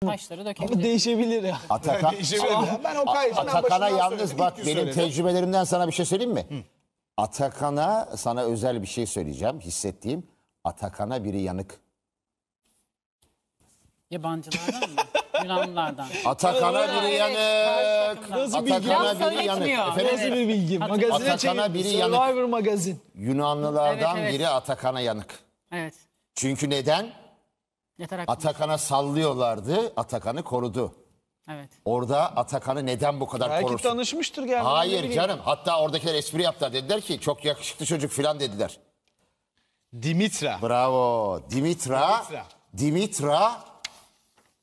Taşları Ama değişebilir ya. Atakan, Değişebilir. Ama ben o Atakan'a yalnız bak benim söyledim. tecrübelerimden sana bir şey söyleyeyim mi? Atakan'a sana özel bir şey söyleyeceğim, hissettiğim. Atakan'a biri yanık. Yabancılardan mı? Yunanlılardan. Atakan'a biri yanık. Nasıl bir bilgi? Atakan'a biri yanık. Nasıl bir bilgi? Magazine Atakan'a biri yanık. Survivor magazin. Yunanlılardan Evet, evet. biri Atakan'a yanık. Evet. Çünkü neden? Yatarak Atakan'a sallıyorlardı. Atakan'ı korudu. Evet. Orada Atakan'ı neden bu kadar Belki korursun? tanışmıştır gelmeden. Hayır canım. Hatta oradakiler espri yaptılar. Dediler ki çok yakışıklı çocuk filan dediler. Dimitra. Bravo. Dimitra. Dimitra. Dimitra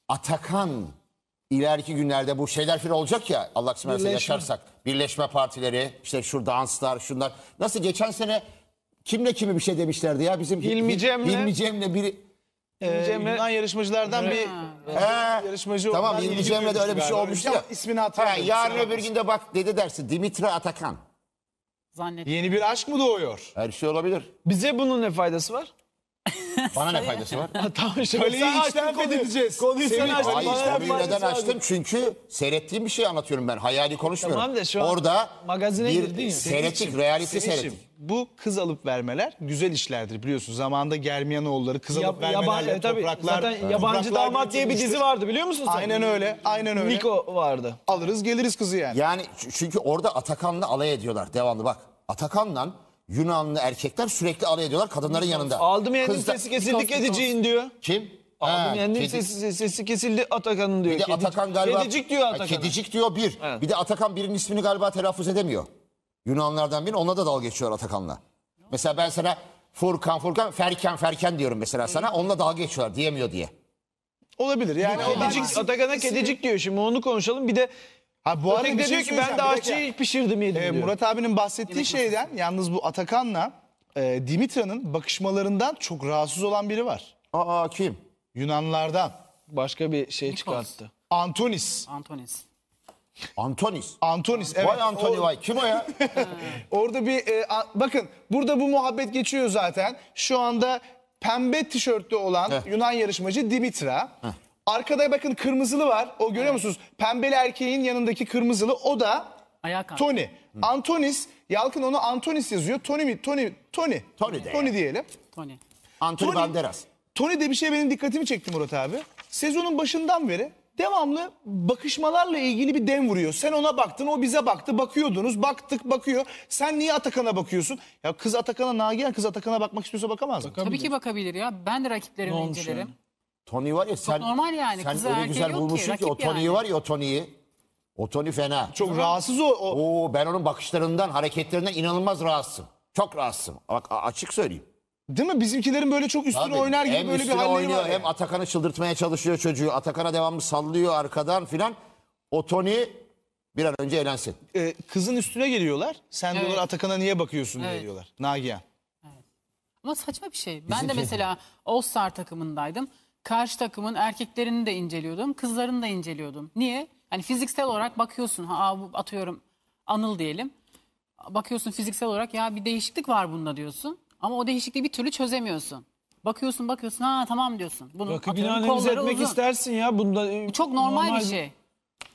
Atakan İleriki günlerde bu şeyler filan olacak ya Allah kısmet yaşarsak. Birleşme partileri, işte şu danslar, şunlar. Nasıl geçen sene kimle kimi bir şey demişlerdi ya bizim Hilmi Cem'le. Hilmi Cem'le biri ee, Cemre... Yunan yarışmacılardan bir He. yarışmacı Tamam İngiliz ilgi Cemre'de öyle bir şey olmuştu galiba. ya. İsmini Ha, yarın öbür günde bak dedi dersin Dimitra Atakan. Zannettim. Yeni bir aşk mı doğuyor? Her şey olabilir. Bize bunun ne faydası var? Bana ne faydası var? tamam şöyle Sen içten edeceğiz. Konuyu sen açtın. Hayır konuyu neden açtım? Çünkü seyrettiğim bir şey anlatıyorum ben. Hayali konuşmuyorum. Tamam da şu an Orada magazine girdin bir ya. seyretik, reality Sevinç'im, Bu kız alıp vermeler güzel işlerdir biliyorsun. Zamanında Germiyanoğulları kız alıp Yab- vermelerle yaba- tabii. topraklar... Zaten Yabancı topraklar Damat diye bir dizi vardı biliyor musun sen? Aynen öyle, aynen öyle. Niko vardı. Alırız geliriz kızı yani. Yani çünkü orada Atakan'la alay ediyorlar devamlı bak. Atakan'la Yunanlı erkekler sürekli alay ediyorlar kadınların yanında. Aldım yendim Kızda- sesi kesildi kedicin diyor. Kim? Aldım yendim sesi, sesi kesildi Atakan'ın diyor. Bir de Atakan galiba. Kedicik diyor Atakan. Kedicik diyor bir. Evet. Bir de Atakan birinin ismini galiba telaffuz edemiyor. Yunanlardan biri onunla da dalga geçiyor Atakan'la. Mesela ben sana Furkan Furkan Ferken Ferken diyorum mesela sana. Onunla dalga geçiyorlar diyemiyor diye. Olabilir yani. Atakan'a kedicik diyor şimdi onu konuşalım. Bir de Ha bu arada bir şey diyor ki ben de aşçıyı pişirdim yedim ee, diyor. Murat abinin bahsettiği Yemek şeyden nasıl? yalnız bu Atakan'la e, Dimitra'nın bakışmalarından çok rahatsız olan biri var. Aa kim? Yunanlardan. Başka bir şey Nikos. çıkarttı. Antonis. Antonis. Antonis. Antonis evet. Vay Antoni vay kim o ya? Orada bir e, a, bakın burada bu muhabbet geçiyor zaten. Şu anda pembe tişörtlü olan Heh. Yunan yarışmacı Dimitra. Heh. Arkada bakın kırmızılı var. O görüyor musunuz? Pembeli erkeğin yanındaki kırmızılı o da Ayağa kalk. Tony. Antonis. Yalkın onu Antonis yazıyor. Tony mi? Tony. Tony. Tony de. Tony diyelim. Tony. Anthony Tony- Banderas. Tony de bir şey benim dikkatimi çekti Murat abi. Sezonun başından beri devamlı bakışmalarla ilgili bir dem vuruyor. Sen ona baktın, o bize baktı. Bakıyordunuz, baktık, bakıyor. Sen niye Atakan'a bakıyorsun? Ya kız Atakan'a, Nagihan kız Atakan'a bakmak istiyorsa bakamaz mı? Tabii ki bakabilir ya. Ben de rakiplerimi incelerim. Tony var ya sen normal yani, sen kızı öyle güzel yok ki, bulmuşsun ki, o Tony'yi yani. var ya o Tony'yi. O Tony fena. Çok rahatsız o. o. Oo ben onun bakışlarından, hareketlerinden inanılmaz rahatsızım. Çok rahatsızım. Bak açık söyleyeyim. Değil mi? Bizimkilerin böyle çok üstüne Tabii, oynar gibi böyle bir üstüne halleri oynuyor, var. Hem Atakan'ı çıldırtmaya çalışıyor çocuğu. Atakan'a devamlı sallıyor arkadan filan. O Tony bir an önce eğlensin. Ee, kızın üstüne geliyorlar. Sen Evet. diyorlar Atakan'a niye bakıyorsun diye diyorlar. Nagihan. Ama saçma bir şey. Ben de mesela All Star takımındaydım karşı takımın erkeklerini de inceliyordum, kızlarını da inceliyordum. Niye? Hani fiziksel olarak bakıyorsun, ha bu atıyorum Anıl diyelim. Bakıyorsun fiziksel olarak ya bir değişiklik var bunda diyorsun. Ama o değişikliği bir türlü çözemiyorsun. Bakıyorsun bakıyorsun ha tamam diyorsun. Bunun Bakıp atıyorum, etmek uzun. istersin ya. Bunda e, Çok normal, bir şey.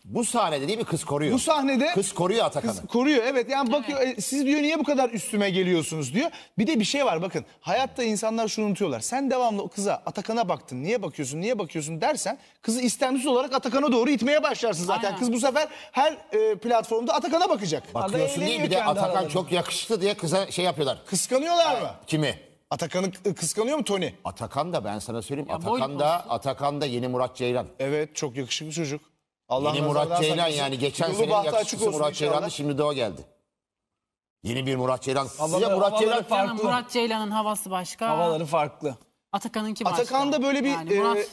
Bu sahnede değil mi kız koruyor? Bu sahnede kız koruyor Atakan'ı. koruyor evet. Yani bakıyor e, siz diyor niye bu kadar üstüme geliyorsunuz diyor. Bir de bir şey var bakın. Hayatta insanlar şunu unutuyorlar. Sen devamlı o kıza Atakan'a baktın. Niye bakıyorsun? Niye bakıyorsun dersen kızı istemsiz olarak Atakan'a doğru itmeye başlarsın zaten. Aynen. Kız bu sefer her e, platformda Atakan'a bakacak. Bakıyorsun değil bir de Atakan aralarında. çok yakışıklı diye kıza şey yapıyorlar. Kıskanıyorlar mı? Kimi? Atakan'ı e, kıskanıyor mu Tony? Atakan da ben sana söyleyeyim. Atakan da Atakan da yeni Murat Ceylan. Evet çok yakışıklı çocuk. Allah Yeni Murat Ceylan yani geçen sene yakışıklısı Murat Ceylan'dı şimdi de o geldi. Yeni bir Murat Ceylan. Size Murat havaları Ceylan farklı. Murat Ceylan'ın havası başka. Havaları farklı. Atakan'ınki başka. Atakan'da böyle bir, Yani Murat, e,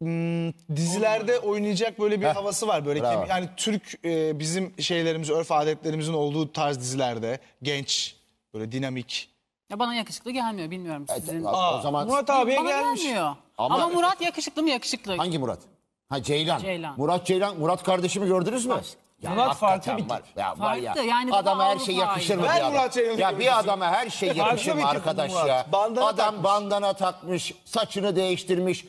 hmm, Dizilerde oynayacak böyle bir havası var böyle bravo. yani Türk e, bizim şeylerimiz örf adetlerimizin olduğu tarz dizilerde genç böyle dinamik. ya bana yakışıklı gelmiyor bilmiyorum sizin. o zaman Murat abiye gelmiş. gelmiyor. Ama, Ama- Murat yakışıklı mı yakışıklı? hangi Murat? Ha Ceylan. Ceylan. Murat Ceylan. Murat kardeşimi gördünüz mü? Ya Murat hakikaten farklı bir var. Ya var ya. yani şey adama her şey yakışır mı Ben bir Murat Ceylan'ı adam? Ya bir adama her şey yakışır mı arkadaş ya? Bandana Adam takmış. bandana takmış, saçını değiştirmiş.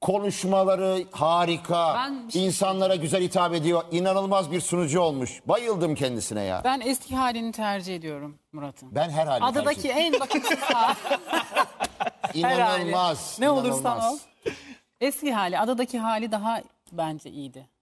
Konuşmaları harika. Ben bir şey İnsanlara güzel hitap ediyor. İnanılmaz bir sunucu olmuş. Bayıldım kendisine ya. Ben eski halini tercih ediyorum Murat'ın. Ben her halini. Adadaki en bakımsız hali. inanılmaz. Ne olursan inanılmaz. ol. Eski hali, adadaki hali daha bence iyiydi.